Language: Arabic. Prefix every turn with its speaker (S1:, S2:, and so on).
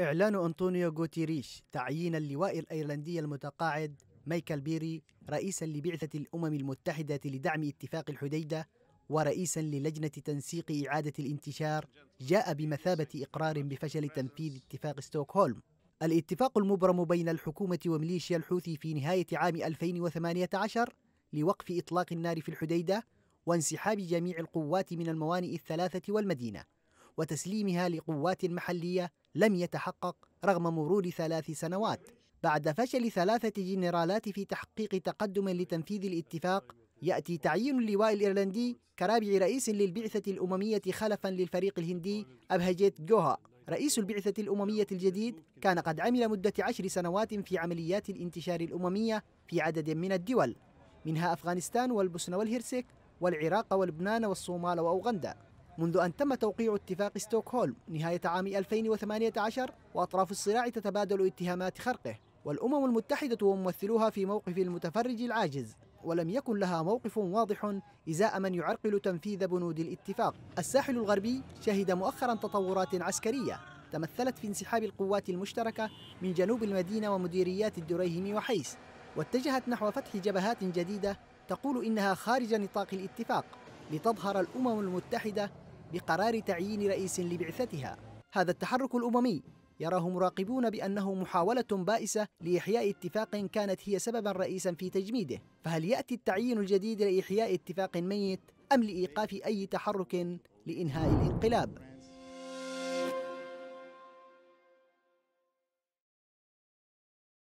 S1: إعلان أنطونيو غوتيريش تعيين اللواء الأيرلندي المتقاعد مايكل بيري رئيسا لبعثة الأمم المتحدة لدعم اتفاق الحديدة ورئيسا للجنة تنسيق إعادة الانتشار جاء بمثابة إقرار بفشل تنفيذ اتفاق ستوكهولم الاتفاق المبرم بين الحكومة وميليشيا الحوثي في نهاية عام 2018 لوقف إطلاق النار في الحديدة وانسحاب جميع القوات من الموانئ الثلاثة والمدينة وتسليمها لقوات محلية لم يتحقق رغم مرور ثلاث سنوات بعد فشل ثلاثة جنرالات في تحقيق تقدم لتنفيذ الاتفاق يأتي تعيين اللواء الإيرلندي كرابع رئيس للبعثة الأممية خلفا للفريق الهندي أبهجيت جوها رئيس البعثة الأممية الجديد كان قد عمل مدة عشر سنوات في عمليات الانتشار الأممية في عدد من الدول منها أفغانستان والبوسنة والهرسك والعراق ولبنان والصومال وأوغندا منذ أن تم توقيع اتفاق ستوكهولم نهاية عام 2018 وأطراف الصراع تتبادل اتهامات خرقه والأمم المتحدة وممثلوها في موقف المتفرج العاجز ولم يكن لها موقف واضح إزاء من يعرقل تنفيذ بنود الاتفاق الساحل الغربي شهد مؤخرا تطورات عسكرية تمثلت في انسحاب القوات المشتركة من جنوب المدينة ومديريات الدريهم وحيس واتجهت نحو فتح جبهات جديدة تقول إنها خارج نطاق الاتفاق لتظهر الأمم المتحدة بقرار تعيين رئيس لبعثتها هذا التحرك الأممي يراه مراقبون بأنه محاولة بائسة لإحياء اتفاق كانت هي سببا رئيسا في تجميده فهل يأتي التعيين الجديد لإحياء اتفاق ميت أم لإيقاف أي تحرك لإنهاء الانقلاب؟